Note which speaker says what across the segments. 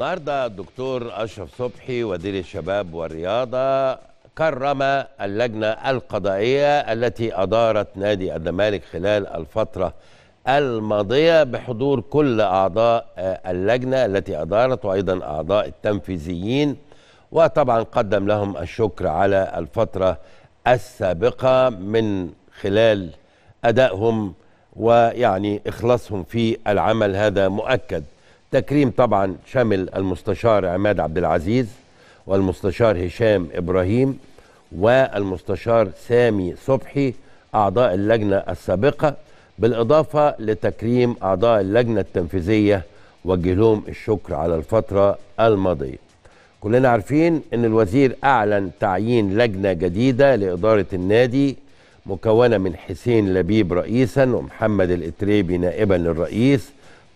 Speaker 1: النهارده الدكتور اشرف صبحي وزير الشباب والرياضه كرم اللجنه القضائيه التي ادارت نادي الزمالك خلال الفتره الماضيه بحضور كل اعضاء آه، اللجنه التي ادارت وايضا اعضاء التنفيذيين وطبعا قدم لهم الشكر على الفتره السابقه من خلال ادائهم ويعني اخلاصهم في العمل هذا مؤكد تكريم طبعا شمل المستشار عماد عبد العزيز والمستشار هشام إبراهيم والمستشار سامي صبحي أعضاء اللجنة السابقة بالإضافة لتكريم أعضاء اللجنة التنفيذية وجه لهم الشكر على الفترة الماضية كلنا عارفين أن الوزير أعلن تعيين لجنة جديدة لإدارة النادي مكونة من حسين لبيب رئيسا ومحمد الإتريبي نائبا للرئيس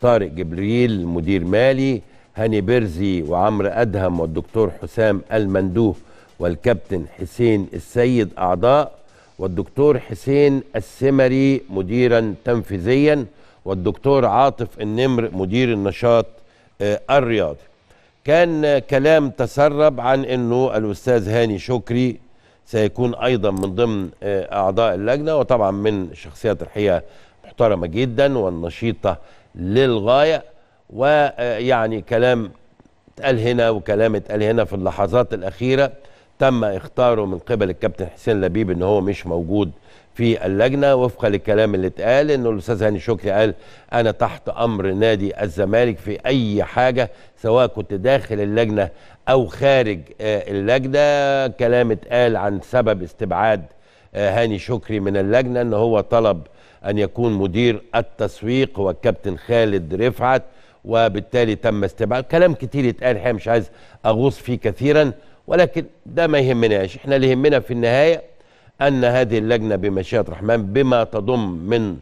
Speaker 1: طارق جبريل مدير مالي هاني بيرزي وعمرو أدهم والدكتور حسام المندوه والكابتن حسين السيد أعضاء والدكتور حسين السمري مديرا تنفيذيا والدكتور عاطف النمر مدير النشاط آه، الرياضي كان كلام تسرب عن أنه الأستاذ هاني شكري سيكون أيضا من ضمن آه، أعضاء اللجنة وطبعا من الشخصيات الحقيقة محترمة جدا والنشيطة للغاية ويعني آه، كلام اتقال هنا وكلام اتقال هنا في اللحظات الأخيرة تم اختاره من قبل الكابتن حسين لبيب ان هو مش موجود في اللجنه وفقا للكلام اللي اتقال انه الاستاذ هاني شكري قال انا تحت امر نادي الزمالك في اي حاجه سواء كنت داخل اللجنه او خارج آه، اللجنه كلام اتقال عن سبب استبعاد آه، هاني شكري من اللجنه ان هو طلب ان يكون مدير التسويق هو الكابتن خالد رفعت وبالتالي تم استبعاد كلام كتير اتقال الحقيقه مش عايز اغوص فيه كثيرا ولكن ده ما يهمناش احنا اللي يهمنا في النهايه ان هذه اللجنه بمشيئه الرحمن بما تضم من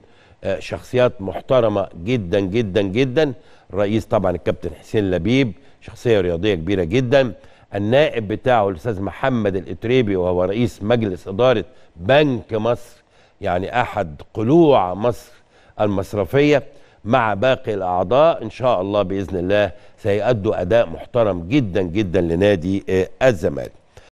Speaker 1: آه، شخصيات محترمه جدا جدا جدا الرئيس طبعا الكابتن حسين لبيب شخصيه رياضيه كبيره جدا النائب بتاعه الاستاذ محمد الاتريبي وهو رئيس مجلس اداره بنك مصر يعني احد قلوع مصر المصرفيه مع باقي الاعضاء ان شاء الله باذن الله سيؤدوا اداء محترم جدا جدا لنادي الزمالك